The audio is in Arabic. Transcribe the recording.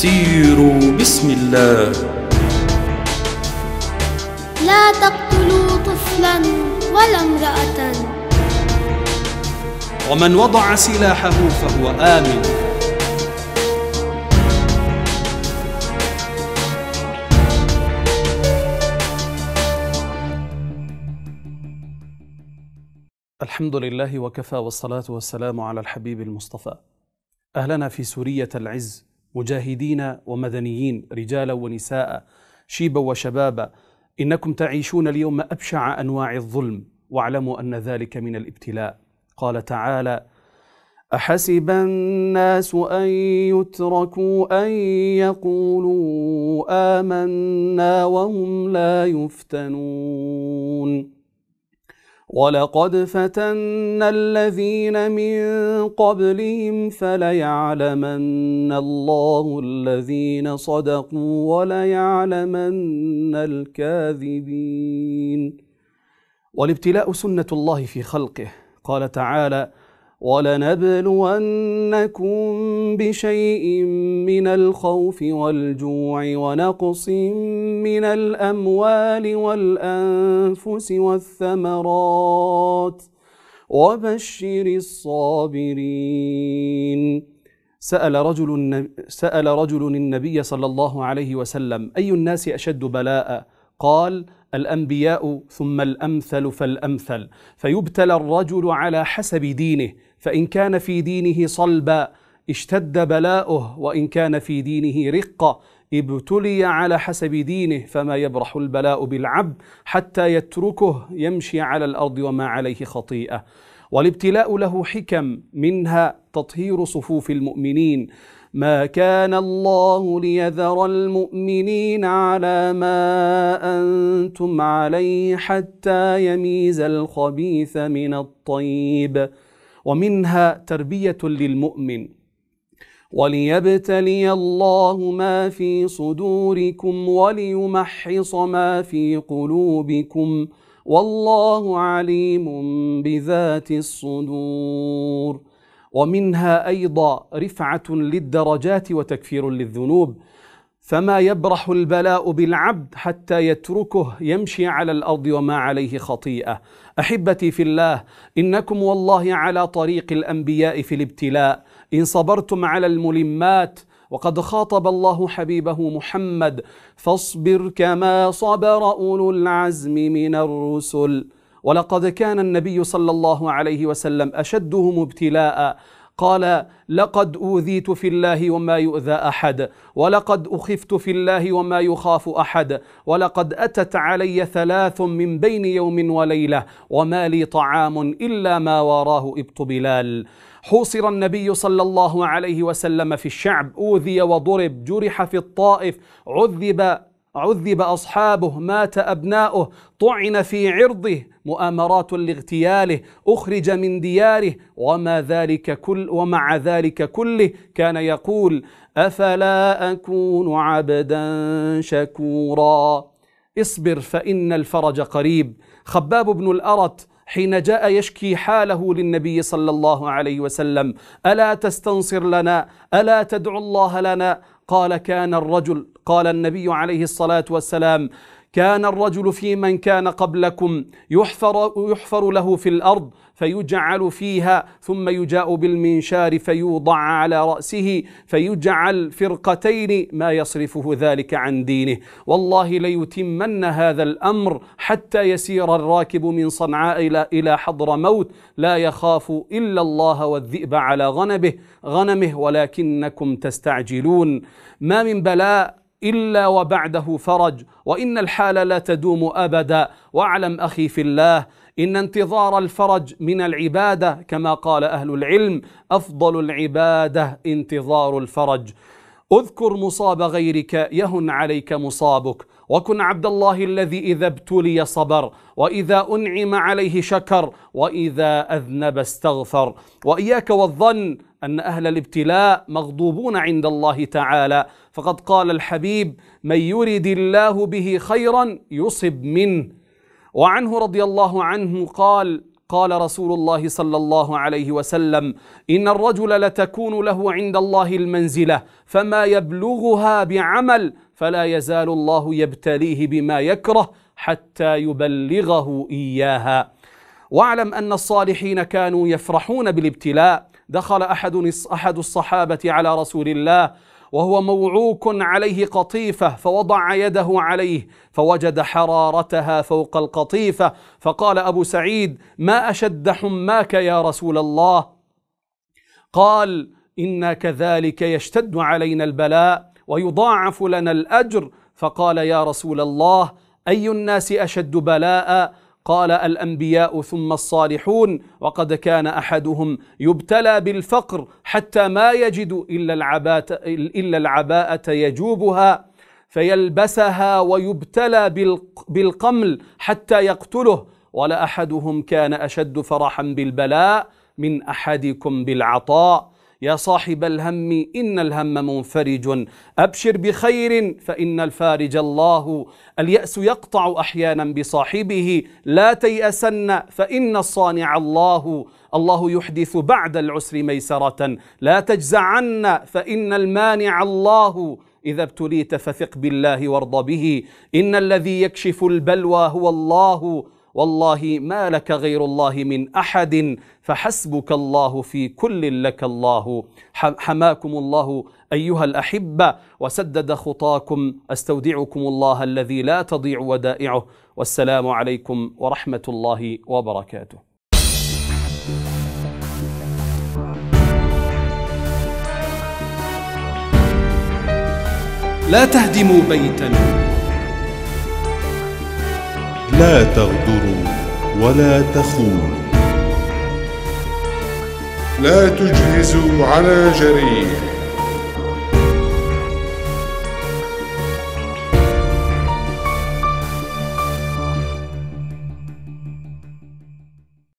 سيروا بسم الله لا تقتلوا طفلا ولا امرأة ومن وضع سلاحه فهو آمن الحمد لله وكفى والصلاة والسلام على الحبيب المصطفى أهلنا في سورية العز مجاهدين ومدنيين رجالا ونساء شيبا وشبابا انكم تعيشون اليوم ابشع انواع الظلم واعلموا ان ذلك من الابتلاء قال تعالى احسب الناس ان يتركوا ان يقولوا امنا وهم لا يفتنون ولقد فتنا الذين من قبلهم فليعلمن الله الذين صدقوا وليعلمن الكاذبين والابتلاء سنه الله في خلقه قال تعالى ولنبلونكم بشيء من الخوف والجوع ونقص من الأموال والأنفس والثمرات وبشر الصابرين سأل رجل, سأل رجل النبي صلى الله عليه وسلم أي الناس أشد بلاء قال الأنبياء ثم الأمثل فالأمثل فيبتلى الرجل على حسب دينه فإن كان في دينه صلبا اشتد بلاؤه وإن كان في دينه رقة ابتلي على حسب دينه فما يبرح البلاء بالعبد حتى يتركه يمشي على الأرض وما عليه خطيئة والابتلاء له حكم منها تطهير صفوف المؤمنين ما كان الله ليذر المؤمنين على ما انتم عليه حتى يميز الخبيث من الطيب ومنها تربيه للمؤمن وليبتلي الله ما في صدوركم وليمحص ما في قلوبكم والله عليم بذات الصدور ومنها ايضا رفعه للدرجات وتكفير للذنوب فما يبرح البلاء بالعبد حتى يتركه يمشي على الارض وما عليه خطيئه احبتي في الله انكم والله على طريق الانبياء في الابتلاء ان صبرتم على الملمات وقد خاطب الله حبيبه محمد فاصبر كما صبر اولو العزم من الرسل ولقد كان النبي صلى الله عليه وسلم اشدهم ابتلاء قال لقد اوذيت في الله وما يؤذى احد ولقد اخفت في الله وما يخاف احد ولقد اتت علي ثلاث من بين يوم وليله وما لي طعام الا ما واراه ابط بلال حوصر النبي صلى الله عليه وسلم في الشعب اوذي وضرب جرح في الطائف عذب عذب اصحابه مات ابناؤه طعن في عرضه مؤامرات لاغتياله اخرج من دياره وما ذلك كل ومع ذلك كله كان يقول افلا اكون عبدا شكورا اصبر فان الفرج قريب خباب بن الارت حين جاء يشكي حاله للنبي صلى الله عليه وسلم ألا تستنصر لنا ألا تدعو الله لنا قال كان الرجل قال النبي عليه الصلاة والسلام كان الرجل في من كان قبلكم يحفر, يحفر له في الأرض فيجعل فيها ثم يجاء بالمنشار فيوضع على رأسه فيجعل فرقتين ما يصرفه ذلك عن دينه والله ليتمن هذا الأمر حتى يسير الراكب من صنعاء إلى, إلى حضر موت لا يخاف إلا الله والذئب على غنبه غنمه ولكنكم تستعجلون ما من بلاء إلا وبعده فرج وإن الحال لا تدوم أبدا واعلم أخي في الله إن انتظار الفرج من العبادة كما قال أهل العلم أفضل العبادة انتظار الفرج اذكر مصاب غيرك يهن عليك مصابك وكن عبد الله الذي إذا ابتلي صبر وإذا أنعم عليه شكر وإذا أذنب استغفر وإياك والظن أن أهل الابتلاء مغضوبون عند الله تعالى فقد قال الحبيب من يرد الله به خيرا يصب منه وعنه رضي الله عنه قال قال رسول الله صلى الله عليه وسلم ان الرجل لتكون له عند الله المنزله فما يبلغها بعمل فلا يزال الله يبتليه بما يكره حتى يبلغه اياها واعلم ان الصالحين كانوا يفرحون بالابتلاء دخل احد احد الصحابه على رسول الله وهو موعوك عليه قطيفه فوضع يده عليه فوجد حرارتها فوق القطيفه فقال ابو سعيد ما اشد حماك يا رسول الله قال انا كذلك يشتد علينا البلاء ويضاعف لنا الأجر فقال يا رسول الله أي الناس أشد بلاء قال الانبياء ثم الصالحون وقد كان احدهم يبتلى بالفقر حتى ما يجد الا العباءه الا العباءه يجوبها فيلبسها ويبتلى بالقمل حتى يقتله ولأحدهم كان اشد فرحا بالبلاء من احدكم بالعطاء يا صاحب الهم إن الهم منفرج أبشر بخير فإن الفارج الله اليأس يقطع أحيانا بصاحبه لا تيأسن فإن الصانع الله الله يحدث بعد العسر ميسرة لا تجزعن فإن المانع الله إذا ابتليت فثق بالله وارض به إن الذي يكشف البلوى هو الله والله ما لك غير الله من احد فحسبك الله في كل لك الله حماكم الله ايها الاحبه وسدد خطاكم استودعكم الله الذي لا تضيع ودائعه والسلام عليكم ورحمه الله وبركاته لا تهدموا بيتا لا تغدروا ولا تخونوا لا تجهزوا على جريح